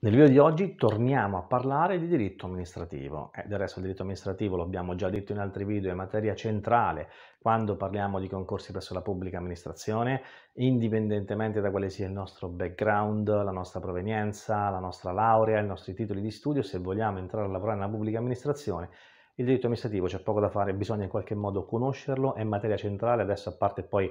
Nel video di oggi torniamo a parlare di diritto amministrativo. Eh, del resto il diritto amministrativo lo abbiamo già detto in altri video, è materia centrale quando parliamo di concorsi presso la pubblica amministrazione, indipendentemente da quale sia il nostro background, la nostra provenienza, la nostra laurea, i nostri titoli di studio, se vogliamo entrare a lavorare nella pubblica amministrazione, il diritto amministrativo c'è poco da fare, bisogna in qualche modo conoscerlo, è materia centrale, adesso a parte poi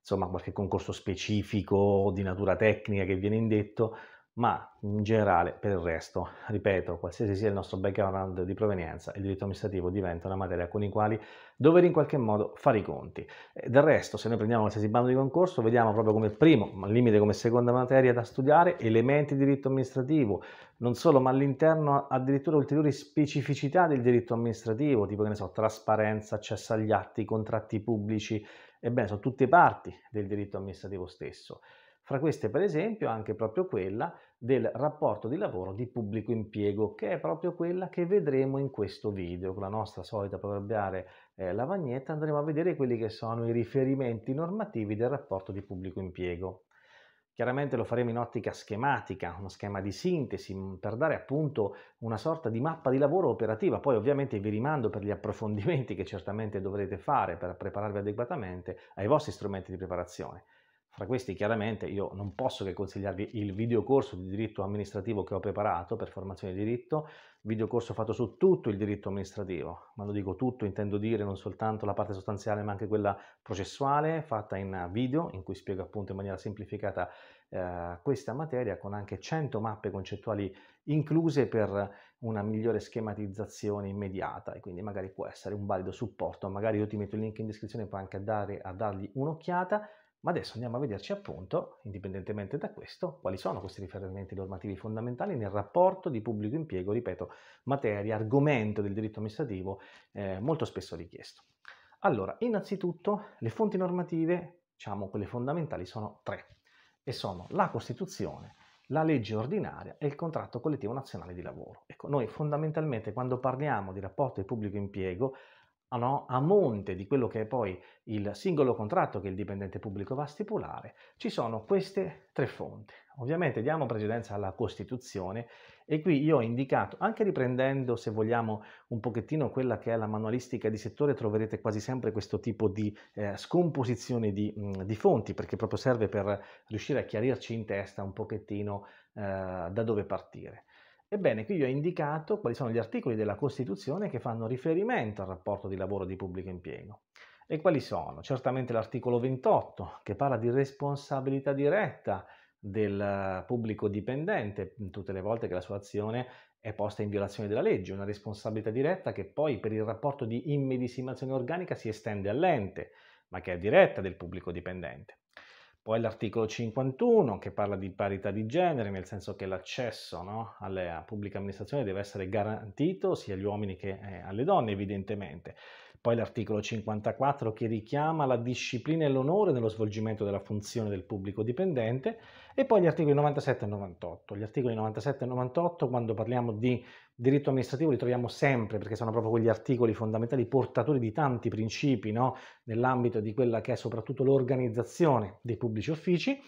insomma qualche concorso specifico di natura tecnica che viene indetto, ma in generale per il resto, ripeto, qualsiasi sia il nostro background di provenienza, il diritto amministrativo diventa una materia con i quali dover in qualche modo fare i conti. Del resto, se noi prendiamo qualsiasi bando di concorso, vediamo proprio come primo, ma limite come seconda materia da studiare, elementi di diritto amministrativo, non solo, ma all'interno addirittura ulteriori specificità del diritto amministrativo, tipo che ne so, trasparenza, accesso agli atti, contratti pubblici, ebbene, sono tutte parti del diritto amministrativo stesso. Fra queste, per esempio, anche proprio quella del rapporto di lavoro di pubblico impiego, che è proprio quella che vedremo in questo video. Con la nostra solita proverbiale eh, lavagnetta andremo a vedere quelli che sono i riferimenti normativi del rapporto di pubblico impiego. Chiaramente lo faremo in ottica schematica, uno schema di sintesi mm, per dare appunto una sorta di mappa di lavoro operativa. Poi ovviamente vi rimando per gli approfondimenti che certamente dovrete fare per prepararvi adeguatamente ai vostri strumenti di preparazione. Tra questi chiaramente io non posso che consigliarvi il videocorso di diritto amministrativo che ho preparato per formazione di diritto, videocorso fatto su tutto il diritto amministrativo, ma lo dico tutto, intendo dire non soltanto la parte sostanziale ma anche quella processuale, fatta in video, in cui spiego appunto in maniera semplificata eh, questa materia, con anche 100 mappe concettuali incluse per una migliore schematizzazione immediata e quindi magari può essere un valido supporto, magari io ti metto il link in descrizione, puoi anche andare a dargli un'occhiata ma adesso andiamo a vederci appunto, indipendentemente da questo, quali sono questi riferimenti normativi fondamentali nel rapporto di pubblico impiego, ripeto, materia, argomento del diritto amministrativo eh, molto spesso richiesto. Allora, innanzitutto le fonti normative, diciamo quelle fondamentali, sono tre e sono la Costituzione, la legge ordinaria e il contratto collettivo nazionale di lavoro. Ecco, noi fondamentalmente quando parliamo di rapporto di pubblico impiego Ah, no? a monte di quello che è poi il singolo contratto che il dipendente pubblico va a stipulare, ci sono queste tre fonti. Ovviamente diamo precedenza alla Costituzione e qui io ho indicato, anche riprendendo se vogliamo un pochettino quella che è la manualistica di settore, troverete quasi sempre questo tipo di eh, scomposizione di, mh, mm, di, fonti, perché proprio serve per riuscire a chiarirci in testa un pochettino eh, da dove partire. Ebbene, qui vi ho indicato quali sono gli articoli della Costituzione che fanno riferimento al rapporto di lavoro di pubblico impiego. E quali sono? Certamente l'articolo 28 che parla di responsabilità diretta del eh, pubblico dipendente tutte le volte che la sua azione è posta in violazione della legge, una responsabilità diretta che poi per il rapporto di immedesimazione organica si estende all'ente, ma che è diretta del pubblico dipendente. Poi l'articolo 51 che parla di parità di genere, nel senso che l'accesso no, alla pubblica amministrazione deve essere garantito sia agli uomini che eh, alle donne, evidentemente. Poi l'articolo 54 che richiama la disciplina e l'onore nello svolgimento della funzione del pubblico dipendente e poi gli articoli 97 e 98. Gli articoli 97 e 98 quando parliamo di diritto amministrativo li troviamo sempre perché sono proprio quegli articoli fondamentali portatori di tanti principi no? nell'ambito di quella che è soprattutto l'organizzazione dei pubblici uffici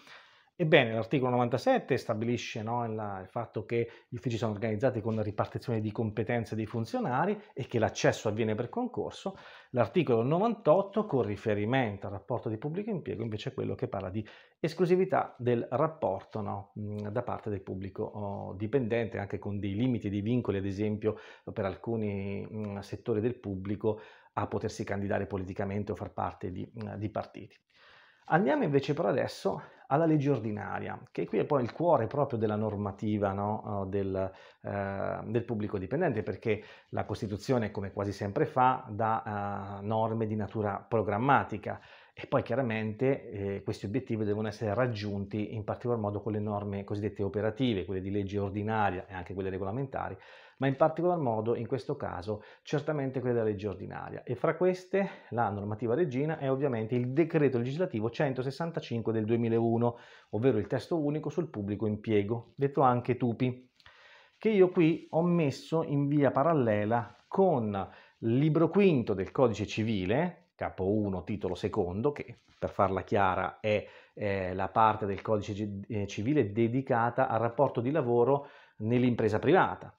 Ebbene, l'articolo 97 stabilisce no, il, il fatto che gli uffici sono organizzati con la ripartizione di competenze dei funzionari e che l'accesso avviene per concorso. L'articolo 98, con riferimento al rapporto di pubblico impiego, invece è quello che parla di esclusività del rapporto no, mm, da parte del pubblico oh, dipendente, anche con dei limiti, e dei vincoli, ad esempio per alcuni mm, settori del pubblico a potersi candidare politicamente o far parte di, mm, di partiti. Andiamo invece per adesso alla legge ordinaria, che qui è poi il cuore proprio della normativa no? Eh, del, eh, del, pubblico dipendente, perché la Costituzione, come quasi sempre fa, dà eh, norme di natura programmatica e poi chiaramente eh, questi obiettivi devono essere raggiunti in particolar modo con le norme cosiddette operative, quelle di legge ordinaria e anche quelle regolamentari, ma in particolar modo in questo caso certamente quella della legge ordinaria e fra queste la normativa regina è ovviamente il decreto legislativo 165 del 2001, ovvero il testo unico sul pubblico impiego, detto anche Tupi, che io qui ho messo in via parallela con il libro quinto del codice civile, capo 1, titolo secondo, che per farla chiara è eh, la parte del codice eh, civile dedicata al rapporto di lavoro nell'impresa privata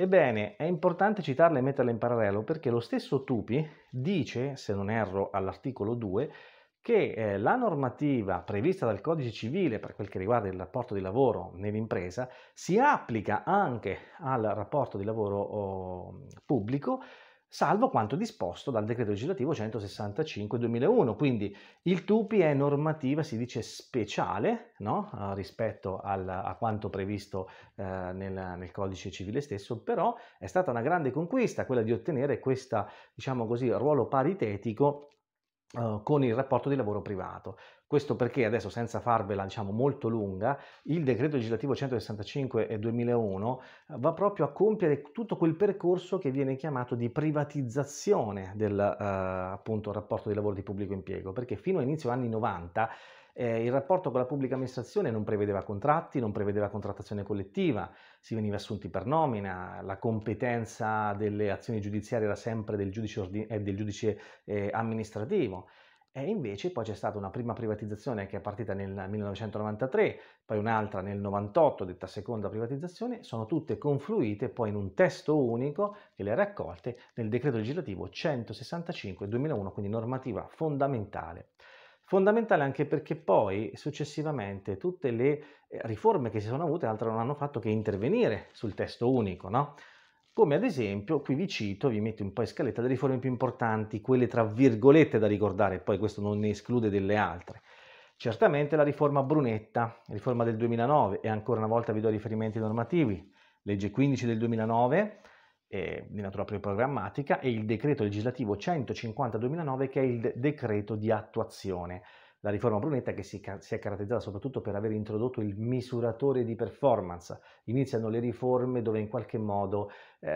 Ebbene, è importante citarla e metterla in parallelo perché lo stesso Tupi dice, se non erro, all'articolo 2, che eh, la normativa prevista dal codice civile per quel che riguarda il rapporto di lavoro nell'impresa si applica anche al rapporto di lavoro oh, pubblico salvo quanto disposto dal decreto legislativo 165 2001. Quindi il TUPI è normativa, si dice speciale, no? uh, rispetto al, a quanto previsto uh, nel, nel, codice civile stesso, però è stata una grande conquista quella di ottenere questo, diciamo ruolo paritetico uh, con il rapporto di lavoro privato. Questo perché adesso, senza farvela diciamo, molto lunga, il decreto legislativo 165 2001 eh, va proprio a compiere tutto quel percorso che viene chiamato di privatizzazione del eh, appunto, rapporto di lavoro di pubblico impiego, perché fino all'inizio inizio anni 90 eh, il rapporto con la pubblica amministrazione non prevedeva contratti, non prevedeva contrattazione collettiva, si veniva assunti per nomina, la competenza delle azioni giudiziarie era sempre del giudice, ordin- eh, del giudice eh, amministrativo. E invece poi c'è stata una prima privatizzazione che è partita nel 1993, poi un'altra nel 1998, detta seconda privatizzazione, sono tutte confluite poi in un testo unico che le ha raccolte nel decreto legislativo 165 2001, quindi normativa fondamentale. Fondamentale anche perché poi successivamente tutte le eh, riforme che si sono avute altro non hanno fatto che intervenire sul testo unico, no? come ad esempio, qui vi cito, vi metto un po' in scaletta, delle riforme più importanti, quelle tra virgolette da ricordare, poi questo non ne esclude delle altre. Certamente la riforma Brunetta, riforma del 2009, e ancora una volta vi do riferimenti normativi, legge 15 del 2009, eh, di natura programmatica, e il decreto legislativo 150-2009 che è il decreto di attuazione la riforma Brunetta che si, si, è caratterizzata soprattutto per aver introdotto il misuratore di performance. Iniziano le riforme dove in qualche modo eh,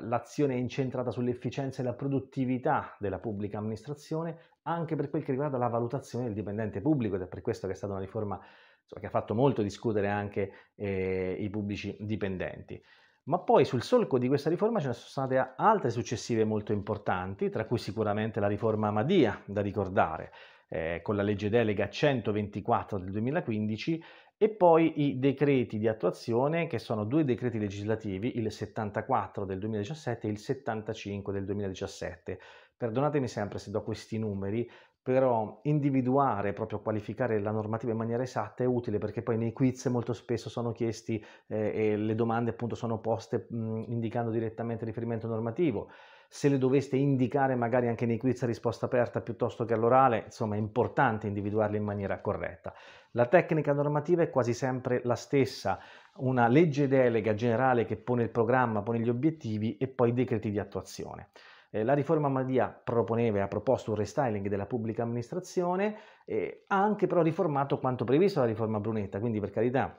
l'azione è incentrata sull'efficienza e la produttività della pubblica amministrazione, anche per quel che riguarda la valutazione del dipendente pubblico ed è per questo che è stata una riforma insomma, che ha fatto molto discutere anche eh, i pubblici dipendenti. Ma poi sul solco di questa riforma ce ne sono state altre successive molto importanti, tra cui sicuramente la riforma Amadia da ricordare eh, con la legge delega 124 del 2015 e poi i decreti di attuazione che sono due decreti legislativi, il 74 del 2017 e il 75 del 2017. Perdonatemi sempre se do questi numeri, però individuare, proprio qualificare la normativa in maniera esatta è utile perché poi nei quiz molto spesso sono chiesti eh, e le domande appunto sono poste mh, indicando direttamente riferimento normativo. Se le doveste indicare magari anche nei quiz a risposta aperta piuttosto che all'orale, insomma è importante individuarle in maniera corretta. La tecnica normativa è quasi sempre la stessa, una legge delega generale che pone il programma, pone gli obiettivi e poi decreti di attuazione. Eh, la riforma Madia proponeva e ha proposto un restyling della pubblica amministrazione, eh, ha anche però riformato quanto previsto la riforma Brunetta, quindi per carità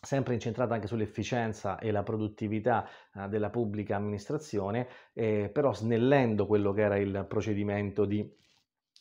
sempre incentrata anche sull'efficienza e la produttività eh, della pubblica amministrazione, eh, però snellendo quello che era il procedimento di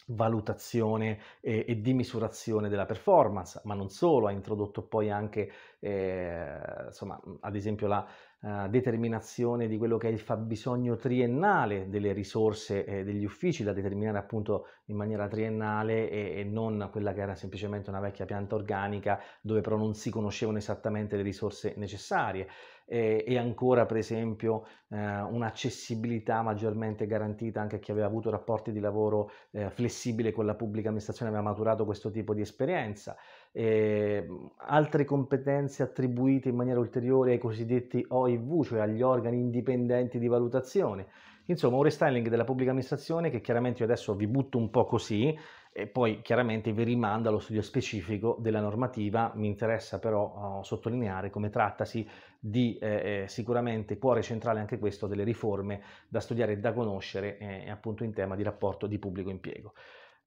valutazione e, eh, e, di misurazione della performance, ma non solo, ha introdotto poi anche, eh, insomma, ad esempio la, eh, determinazione di quello che è il fabbisogno triennale delle risorse eh, degli uffici da determinare appunto in maniera triennale e, e, non quella che era semplicemente una vecchia pianta organica dove però non si conoscevano esattamente le risorse necessarie e, e ancora per esempio eh, un'accessibilità maggiormente garantita anche a chi aveva avuto rapporti di lavoro eh, flessibile con la pubblica amministrazione aveva maturato questo tipo di esperienza eh, altre competenze attribuite in maniera ulteriore ai cosiddetti OIV, cioè agli organi indipendenti di valutazione. Insomma, un restyling della pubblica amministrazione che chiaramente io adesso vi butto un po' così e poi chiaramente vi rimanda allo studio specifico della normativa. Mi interessa però uh, sottolineare come trattasi di eh, eh, sicuramente cuore centrale anche questo delle riforme da studiare e da conoscere eh, appunto in tema di rapporto di pubblico impiego.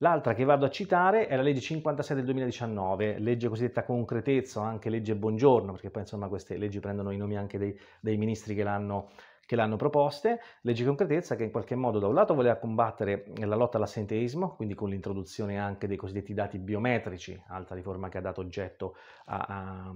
L'altra che vado a citare è la legge 56 del 2019, legge cosiddetta concretezza, anche legge buongiorno, perché poi insomma queste leggi prendono i nomi anche dei, dei ministri che l'hanno che l'hanno proposte, legge concretezza che in qualche modo da un lato voleva combattere la lotta all'assenteismo, quindi con l'introduzione anche dei cosiddetti dati biometrici, altra riforma che ha dato oggetto a, a,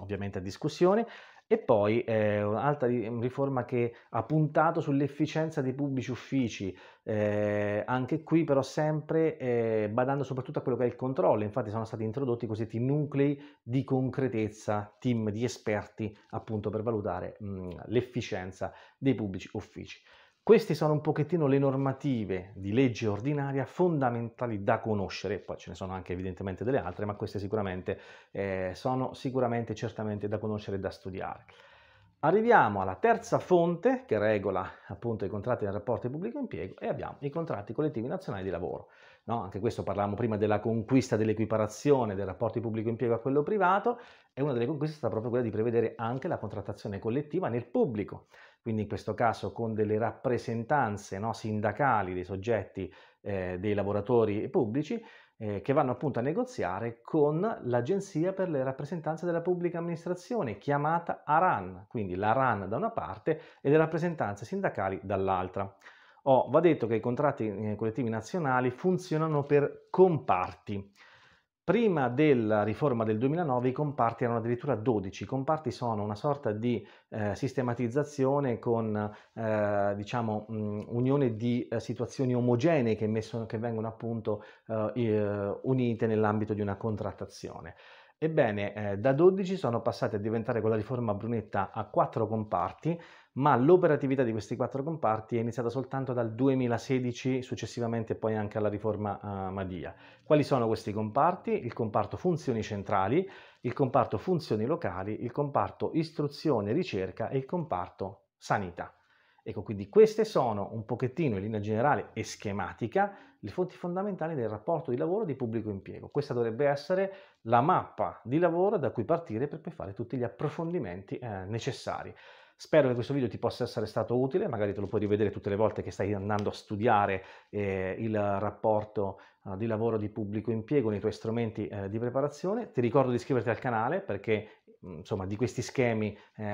ovviamente a discussione, e poi eh, un'altra ehm, riforma che ha puntato sull'efficienza dei pubblici uffici, eh, anche qui però sempre eh, badando soprattutto a quello che è il controllo, infatti sono stati introdotti i cosiddetti nuclei di concretezza, team di esperti appunto per valutare mh, mhmm, l'efficienza dei pubblici uffici. Queste sono un pochettino le normative di legge ordinaria fondamentali da conoscere, poi ce ne sono anche evidentemente delle altre, ma queste sicuramente eh, sono sicuramente certamente da conoscere e da studiare. Arriviamo alla terza fonte che regola appunto i contratti del rapporto di pubblico impiego e abbiamo i contratti collettivi nazionali di lavoro. No? Anche questo parlavamo prima della conquista dell'equiparazione del rapporto pubblico-impiego a quello privato e una delle conquiste è stata proprio quella di prevedere anche la contrattazione collettiva nel pubblico, quindi in questo caso con delle rappresentanze no, sindacali dei soggetti eh, dei lavoratori pubblici eh, che vanno appunto a negoziare con l'Agenzia per le rappresentanze della pubblica amministrazione, chiamata ARAN, quindi l'ARAN da una parte e le rappresentanze sindacali dall'altra. Oh, va detto che i contratti eh, collettivi nazionali funzionano per comparti. Prima della riforma del 2009 i comparti erano addirittura 12. I comparti sono una sorta di eh, sistematizzazione con eh, diciamo, mh, mm, unione di eh, situazioni omogenee che, messo, che vengono appunto eh, eh, unite nell'ambito di una contrattazione. Ebbene, da 12 sono passati a diventare con la riforma Brunetta a 4 comparti, ma l'operatività di questi quattro comparti è iniziata soltanto dal 2016, successivamente poi anche alla riforma uh, Madia. Quali sono questi comparti? Il comparto funzioni centrali, il comparto funzioni locali, il comparto istruzione e ricerca e il comparto sanità. Ecco, quindi queste sono un pochettino in linea generale e schematica le fonti fondamentali del rapporto di lavoro di pubblico impiego. Questa dovrebbe essere la mappa di lavoro da cui partire per fare tutti gli approfondimenti eh, necessari. Spero che questo video ti possa essere stato utile, magari te lo puoi rivedere tutte le volte che stai andando a studiare eh, il rapporto eh, di lavoro di pubblico impiego nei tuoi strumenti eh, di preparazione. Ti ricordo di iscriverti al canale perché insomma, di questi schemi eh,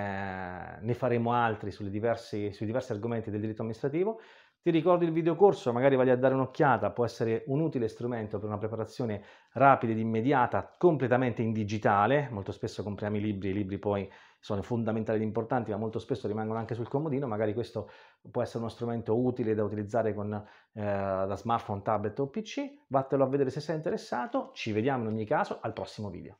ne faremo altri diversi, sui diversi argomenti del diritto amministrativo. Ti ricordo il videocorso, magari vai a dare un'occhiata, può essere un utile strumento per una preparazione rapida ed immediata, completamente in digitale, molto spesso compriamo i libri, i libri poi sono fondamentali ed importanti, ma molto spesso rimangono anche sul comodino, magari questo può essere uno strumento utile da utilizzare con eh, da smartphone, tablet o PC, vattelo a vedere se sei interessato, ci vediamo in ogni caso al prossimo video.